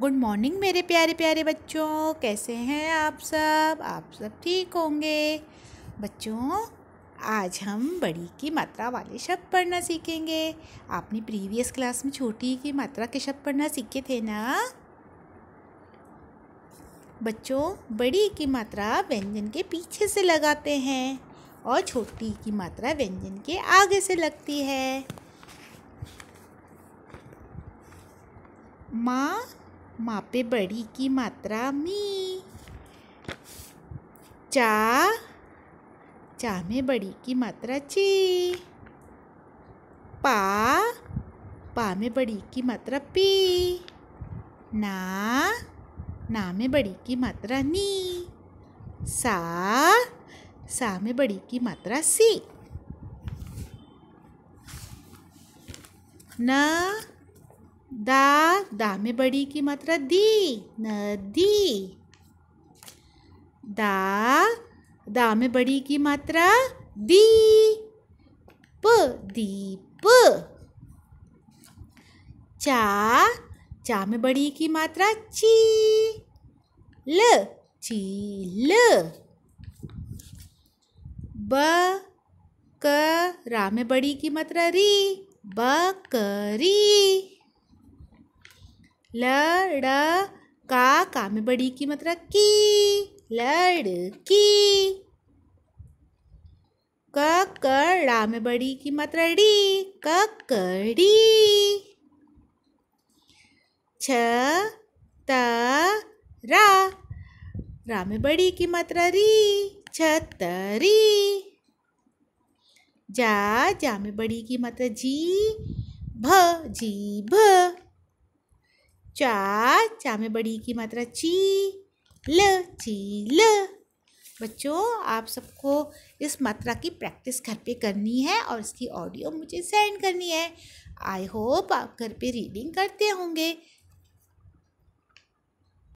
good morning मेरे प्यारे प्यारे बच्चों कैसे हैं आप सब आप सब ठीक होंगे बच्चों आज हम बड़ी की मात्रा वाले शब्द पढ़ना सीखेंगे आपने प्रीवियस क्लास में छोटी की मात्रा के शब्द पढ़ना सीखे थे ना बच्चों बड़ी की मात्रा व्यंजन के पीछे से लगाते हैं और छोटी की मात्रा व्यंजन के आगे से लगती है माँ मापे बड़ी की मात्रा मी चा चा में बड़ी की मात्रा ची पा पा में बड़ी की मात्रा पी ना ना में बड़ी की मात्रा नी सा सा में बड़ी की मात्रा सी ना दा दा में बड़ी की मात्रा दी नदी दा दा में बड़ी की मात्रा दी प दीप चा चा में बड़ी की मात्रा ची ल चील ब क रा में बड़ी की मात्रा री बकरी लड़का का में बड़ी की मत मतलब की लड़की ककड़ा में बड़ी की मात्रा मतलब डी ककड़ी छ रा रा में बड़ी की मात्रा मतलब री छतरी जा जा में बड़ी की मात्रा जी भ जी भ चा चा में बड़ी की मात्रा ची ल ची ल बच्चों आप सबको इस मात्रा की प्रैक्टिस घर पे करनी है और इसकी ऑडियो मुझे सेंड करनी है आई होप आप घर पे रीडिंग करते होंगे